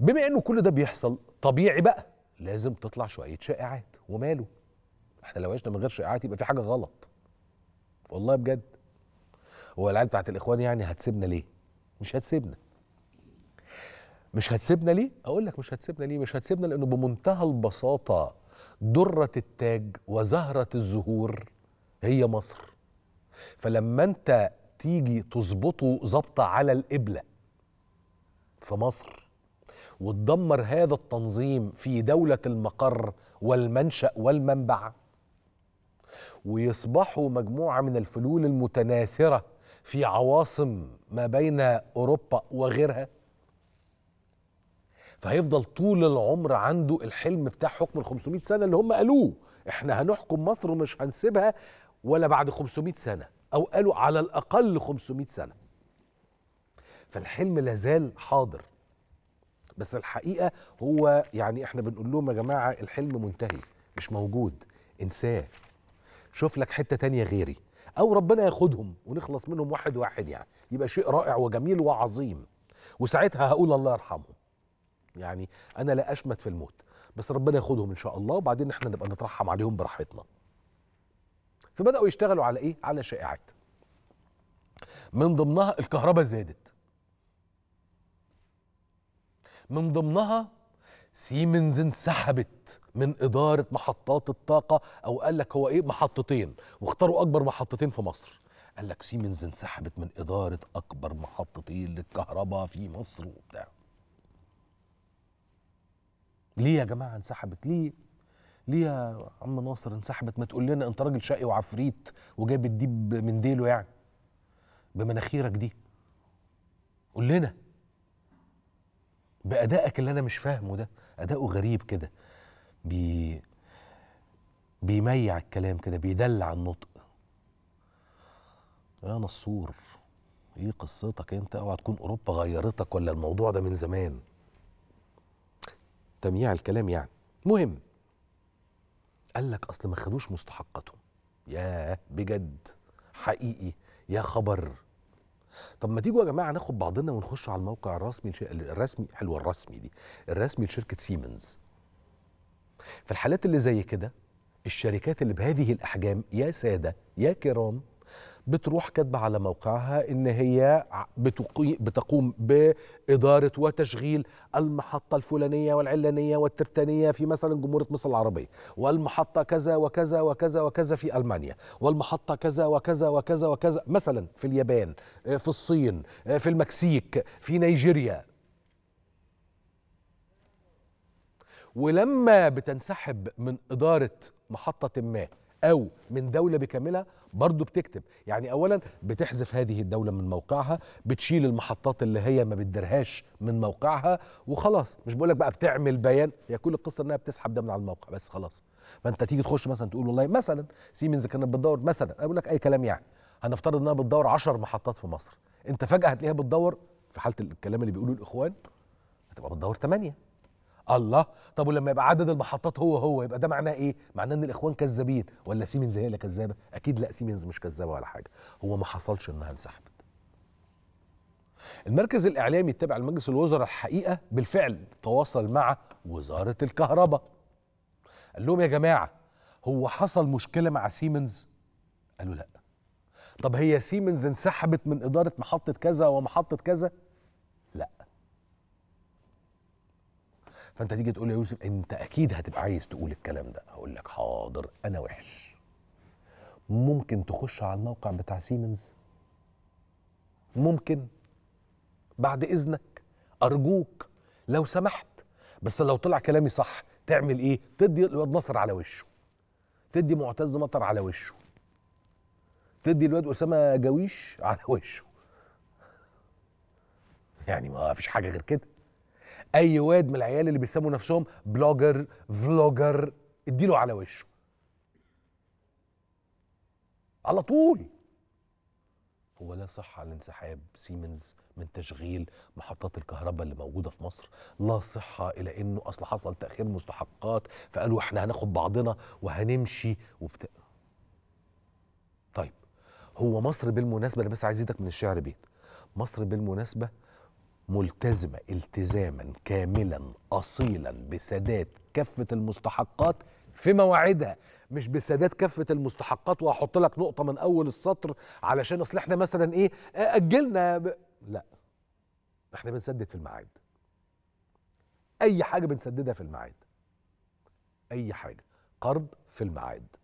بما انه كل ده بيحصل طبيعي بقى لازم تطلع شويه شائعات وماله احنا لو عشنا من غير شائعات يبقى في حاجه غلط والله بجد هو العيال بتاعت الاخوان يعني هتسيبنا ليه مش هتسيبنا مش هتسيبنا ليه اقول لك مش هتسيبنا ليه مش هتسيبنا لانه بمنتهى البساطه دره التاج وزهره الزهور هي مصر فلما انت تيجي تظبطه ظبطه على القبله في مصر وتدمر هذا التنظيم في دولة المقر والمنشأ والمنبع ويصبحوا مجموعة من الفلول المتناثرة في عواصم ما بين أوروبا وغيرها فهيفضل طول العمر عنده الحلم بتاع حكم ال 500 سنة اللي هم قالوه احنا هنحكم مصر ومش هنسيبها ولا بعد 500 سنة أو قالوا على الأقل 500 سنة فالحلم لازال حاضر بس الحقيقه هو يعني احنا بنقول لهم يا جماعه الحلم منتهي مش موجود انساه شوف لك حته تانية غيري او ربنا ياخدهم ونخلص منهم واحد واحد يعني يبقى شيء رائع وجميل وعظيم وساعتها هقول الله يرحمهم يعني انا لا اشمت في الموت بس ربنا ياخدهم ان شاء الله وبعدين احنا نبقى نترحم عليهم براحتنا فبداوا يشتغلوا على ايه على شائعات من ضمنها الكهرباء زادت من ضمنها سيمنز انسحبت من إدارة محطات الطاقة أو قال لك هو إيه محطتين واختاروا أكبر محطتين في مصر قال لك سيمنز انسحبت من إدارة أكبر محطتين للكهرباء في مصر وبتاع ليه يا جماعة انسحبت ليه ليه يا عم ناصر انسحبت ما تقول لنا انت راجل شقي وعفريت وجايب الديب من ديله يعني بمناخيرك دي قول لنا بادائك اللي انا مش فاهمه ده اداؤه غريب كده بي بيميع الكلام كده بيدلع النطق يا نصور ايه قصتك انت اوعى تكون اوروبا غيرتك ولا الموضوع ده من زمان تمييع الكلام يعني مهم قال لك اصل ما خدوش مستحقاتهم يا بجد حقيقي يا خبر طب ما تيجوا يا جماعه ناخد بعضنا ونخش على الموقع الرسمي الرسمي حلوه الرسمي دي الرسمي لشركه سيمنز في الحالات اللي زي كده الشركات اللي بهذه الاحجام يا ساده يا كرام بتروح كاتبه على موقعها ان هي بتقوم باداره وتشغيل المحطه الفلانيه والعلانيه والترتانيه في مثلا جمهوريه مصر العربيه والمحطه كذا وكذا وكذا وكذا في المانيا والمحطه كذا وكذا وكذا وكذا مثلا في اليابان آه، في الصين آه، في المكسيك في نيجيريا ولما بتنسحب من اداره محطه ما او من دوله بكاملها برضه بتكتب يعني اولا بتحذف هذه الدوله من موقعها بتشيل المحطات اللي هي ما بتديرهاش من موقعها وخلاص مش بقولك بقى بتعمل بيان هي كل القصه انها بتسحب ده من على الموقع بس خلاص فانت تيجي تخش مثلا تقول والله مثلا سيمنز كانت بتدور مثلا اقول لك اي كلام يعني هنفترض انها بتدور 10 محطات في مصر انت فجاه هتلاقيها بتدور في حاله الكلام اللي بيقوله الاخوان هتبقى بتدور 8 الله طب ولما يبقى عدد المحطات هو هو يبقى ده معناه ايه معناه ان الاخوان كذابين ولا سيمنز هي اللي كذابه اكيد لا سيمنز مش كذابه ولا حاجه هو ما حصلش انها انسحبت المركز الاعلامي التابع لمجلس الوزراء الحقيقه بالفعل تواصل مع وزاره الكهرباء قال لهم يا جماعه هو حصل مشكله مع سيمنز قالوا لا طب هي سيمنز انسحبت من اداره محطه كذا ومحطه كذا فانت تيجي تقول يا يوسف انت اكيد هتبقى عايز تقول الكلام ده هقول لك حاضر انا وحش ممكن تخش على الموقع بتاع سيمنز ممكن بعد اذنك ارجوك لو سمحت بس لو طلع كلامي صح تعمل ايه تدي الواد نصر على وشه تدي معتز مطر على وشه تدي الواد اسامه جويش على وشه يعني ما فيش حاجه غير كده اي واد من العيال اللي بيسموا نفسهم بلوجر فلوجر اديله على وشه على طول هو لا صح على انسحاب سيمنز من تشغيل محطات الكهرباء اللي موجوده في مصر لا صحه الى انه اصل حصل تاخير مستحقات فقالوا احنا هناخد بعضنا وهنمشي وبت... طيب هو مصر بالمناسبه انا بس عايز من الشعر بيت مصر بالمناسبه ملتزمه التزاما كاملا اصيلا بسداد كافه المستحقات في مواعيدها مش بسداد كافه المستحقات وهحط لك نقطه من اول السطر علشان اصل احنا مثلا ايه اجلنا ب... لا احنا بنسدد في الميعاد اي حاجه بنسددها في الميعاد اي حاجه قرض في الميعاد